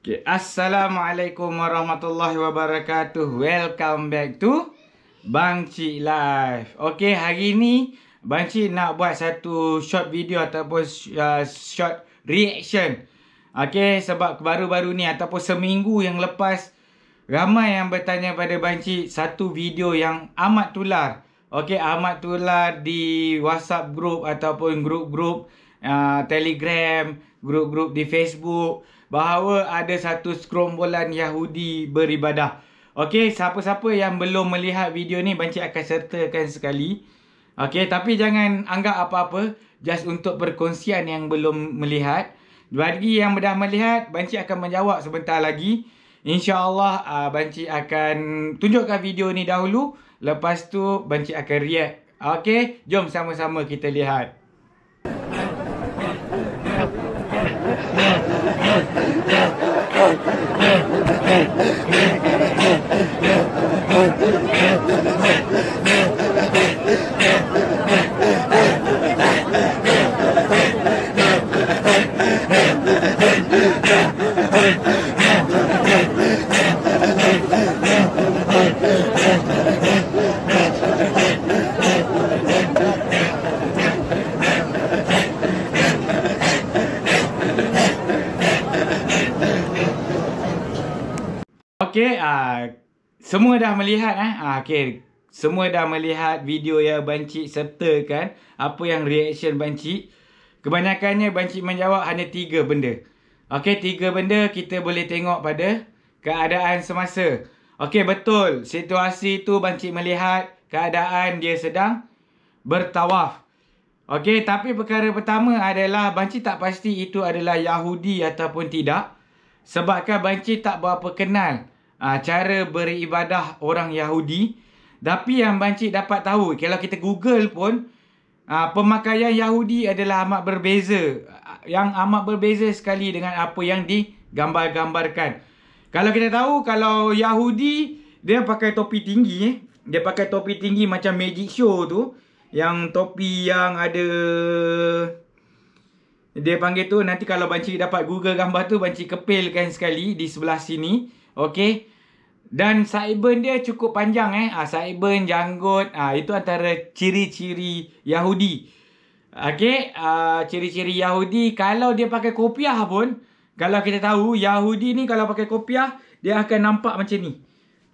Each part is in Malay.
Okay. Assalamualaikum warahmatullahi wabarakatuh Welcome back to Bangci Cik Live Okay, hari ni Bangci nak buat satu short video Ataupun uh, short reaction Okay, sebab baru-baru ni Ataupun seminggu yang lepas Ramai yang bertanya pada Bangci Satu video yang amat tular Okey, Ahmad tular di WhatsApp group ataupun grup-grup uh, Telegram, grup-grup di Facebook bahawa ada satu skrombolan Yahudi beribadah. Okey, siapa-siapa yang belum melihat video ni, Banci akan sertakan sekali. Okey, tapi jangan anggap apa-apa. Just untuk perkongsian yang belum melihat. Bagi yang dah melihat, Banci akan menjawab sebentar lagi. InsyaAllah, uh, Banci akan tunjukkan video ni dahulu. Lepas tu Banci akan react Okay Jom sama-sama kita lihat Hey, hey, hey, hey, hey, hey. okey uh, semua dah melihat eh uh, okey semua dah melihat video yang bancik sertakan apa yang reaction bancik kebanyakannya bancik menjawab hanya tiga benda okey tiga benda kita boleh tengok pada keadaan semasa okey betul situasi tu bancik melihat keadaan dia sedang bertawaf okey tapi perkara pertama adalah bancik tak pasti itu adalah yahudi ataupun tidak sebabkan bancik tak berapa kenal uh, cara beribadah orang Yahudi. Tapi yang Bancik dapat tahu, kalau kita Google pun, uh, pemakaian Yahudi adalah amat berbeza. Yang amat berbeza sekali dengan apa yang digambar-gambarkan. Kalau kita tahu, kalau Yahudi, dia pakai topi tinggi. Eh? Dia pakai topi tinggi macam magic show tu. Yang topi yang ada... Dia panggil tu, nanti kalau Bancik dapat Google gambar tu, Bancik kepilkan sekali di sebelah sini. Okey. Dan saibun dia cukup panjang eh. Ah saibun janggut. Ah itu antara ciri-ciri Yahudi. Okey, ah ciri-ciri Yahudi kalau dia pakai kopiah pun, kalau kita tahu Yahudi ni kalau pakai kopiah, dia akan nampak macam ni.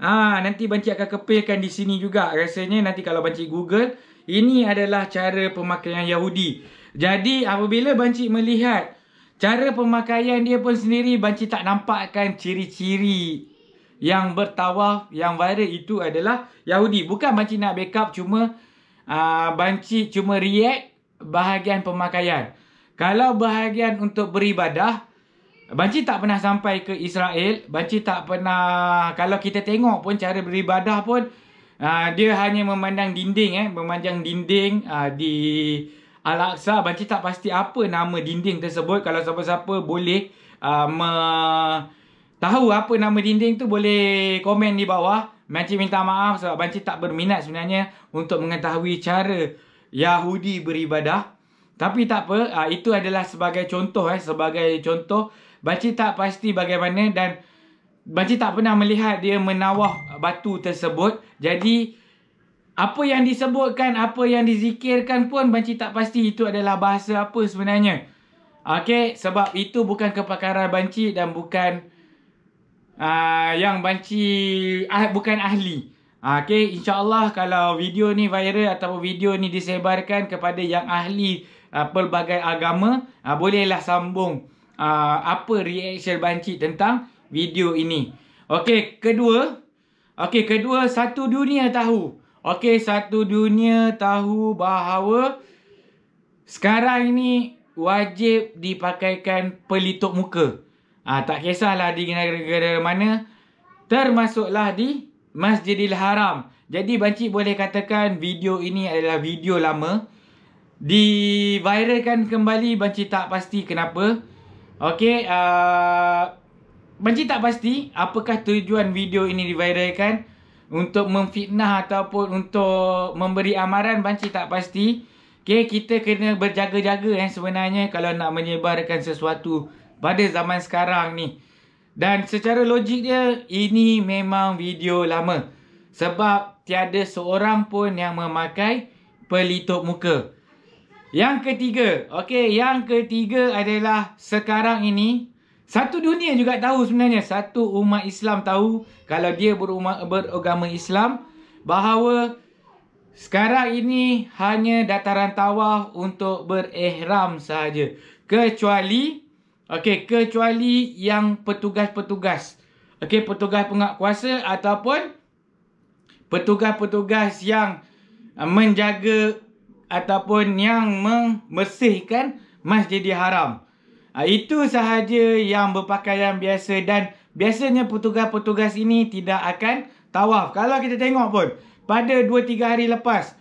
Ah nanti banci akan kepilkan di sini juga. Rasanya nanti kalau banci Google, ini adalah cara pemakaian Yahudi. Jadi apabila banci melihat Cara pemakaian dia pun sendiri Banci tak nampakkan ciri-ciri Yang bertawaf Yang viral itu adalah Yahudi Bukan Banci nak backup Cuma uh, Banci cuma react Bahagian pemakaian Kalau bahagian untuk beribadah Banci tak pernah sampai ke Israel Banci tak pernah Kalau kita tengok pun cara beribadah pun uh, Dia hanya memandang dinding eh, Memandang dinding uh, Di Di Al-Aqsa Banci tak pasti apa nama dinding tersebut Kalau siapa-siapa boleh uh, me Tahu apa nama dinding tu Boleh komen di bawah Banci minta maaf sebab Banci tak berminat sebenarnya Untuk mengetahui cara Yahudi beribadah Tapi tak apa uh, Itu adalah sebagai contoh eh, Sebagai contoh Banci tak pasti bagaimana Dan Banci tak pernah melihat dia menawah batu tersebut Jadi Jadi apa yang disebutkan, apa yang dizikirkan pun Banci tak pasti itu adalah bahasa apa sebenarnya. Okey, sebab itu bukan kepakaran Banci dan bukan uh, yang Banci ah, bukan ahli. Okey, insyaAllah kalau video ni viral atau video ni disebarkan kepada yang ahli uh, pelbagai agama, uh, bolehlah sambung uh, apa reaksi Banci tentang video ini. Okey, kedua. Okey, kedua satu dunia tahu. Okey, satu dunia tahu bahawa sekarang ini wajib dipakaikan pelitup muka. Ah ha, tak kisahlah di negara-negara mana termasuklah di Masjidil Haram. Jadi banci boleh katakan video ini adalah video lama diviralkan kembali banci tak pasti kenapa. Okey, ah uh, banci tak pasti apakah tujuan video ini diviralkan? untuk memfitnah ataupun untuk memberi amaran banci tak pasti. Okay, kita kena berjaga-jaga eh, sebenarnya kalau nak menyebarkan sesuatu pada zaman sekarang ni. Dan secara logiknya, ini memang video lama. Sebab tiada seorang pun yang memakai pelitup muka. Yang ketiga, okay, yang ketiga adalah sekarang ini satu dunia juga tahu sebenarnya Satu umat Islam tahu Kalau dia berumat, beragama Islam Bahawa sekarang ini hanya dataran tawaf untuk berihram sahaja Kecuali okay, Kecuali yang petugas-petugas okay, Petugas pengakuasa ataupun Petugas-petugas yang menjaga Ataupun yang membersihkan masjid haram Ah, itu sahaja yang berpakaian biasa dan biasanya petugas-petugas ini tidak akan tawaf. Kalau kita tengok pun pada 2-3 hari lepas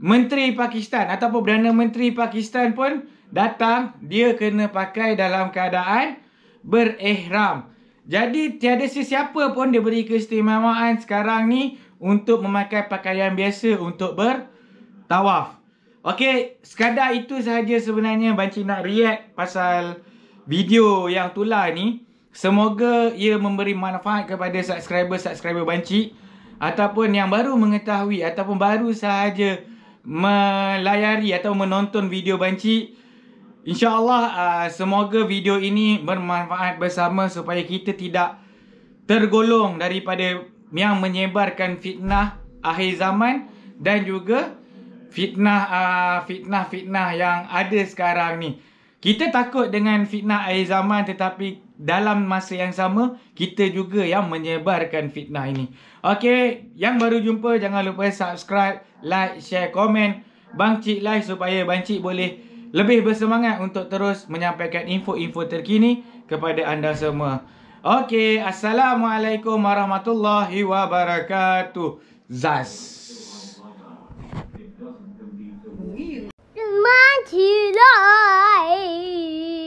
Menteri Pakistan ataupun Perdana Menteri Pakistan pun datang dia kena pakai dalam keadaan berihram. Jadi tiada sesiapa pun diberi keistimewaan sekarang ni untuk memakai pakaian biasa untuk bertawaf. Okey, sekadar itu sahaja sebenarnya Banci nak react pasal video yang tular ni Semoga ia memberi manfaat kepada subscriber-subscriber banci Ataupun yang baru mengetahui Ataupun baru sahaja melayari atau menonton video banci InsyaAllah uh, semoga video ini bermanfaat bersama Supaya kita tidak tergolong daripada yang menyebarkan fitnah akhir zaman Dan juga ah, fitnah-fitnah uh, yang ada sekarang ni kita takut dengan fitnah air zaman tetapi dalam masa yang sama kita juga yang menyebarkan fitnah ini. Okey, yang baru jumpa jangan lupa subscribe, like, share, komen. Bang Cik live supaya Bang Cik boleh lebih bersemangat untuk terus menyampaikan info-info terkini kepada anda semua. Okey, Assalamualaikum warahmatullahi wabarakatuh. Zaz. my to life.